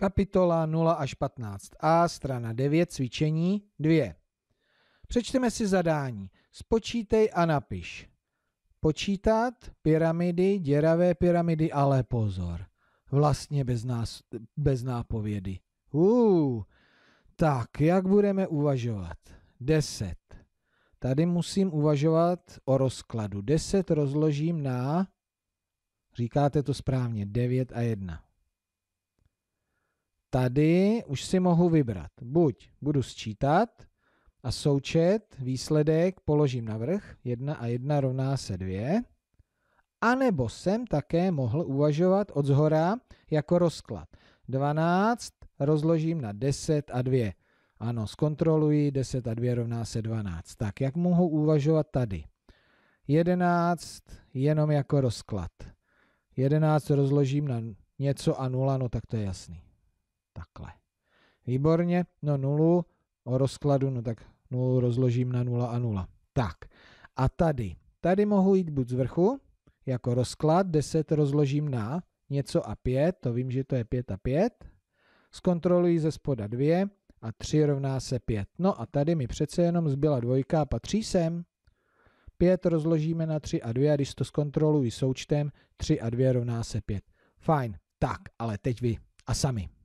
Kapitola 0 až 15a, strana 9, cvičení 2. Přečteme si zadání. Spočítej a napiš. Počítat pyramidy, děravé pyramidy, ale pozor. Vlastně bez, nás, bez nápovědy. Uu, tak, jak budeme uvažovat? 10. Tady musím uvažovat o rozkladu. 10 rozložím na, říkáte to správně, 9 a 1. Tady už si mohu vybrat. Buď budu sčítat a součet, výsledek položím na vrch, 1 a 1 rovná se 2, anebo jsem také mohl uvažovat od zhora jako rozklad. 12 rozložím na 10 a 2. Ano, zkontroluji, 10 a 2 rovná se 12. Tak, jak mohu uvažovat tady? 11 jenom jako rozklad. 11 rozložím na něco a 0, no tak to je jasný. Takhle. Výborně, no nulu o rozkladu, no tak nulu rozložím na 0 a 0. Tak, a tady. Tady mohu jít buď z vrchu, jako rozklad, 10 rozložím na něco a 5, to vím, že to je 5 a 5. Zkontroluji ze spoda 2 a 3 rovná se 5. No a tady mi přece jenom zbyla dvojka a patří sem. 5 rozložíme na 3 a 2 a když to zkontroluji součtem, 3 a 2 rovná se 5. Fajn, tak, ale teď vy a sami.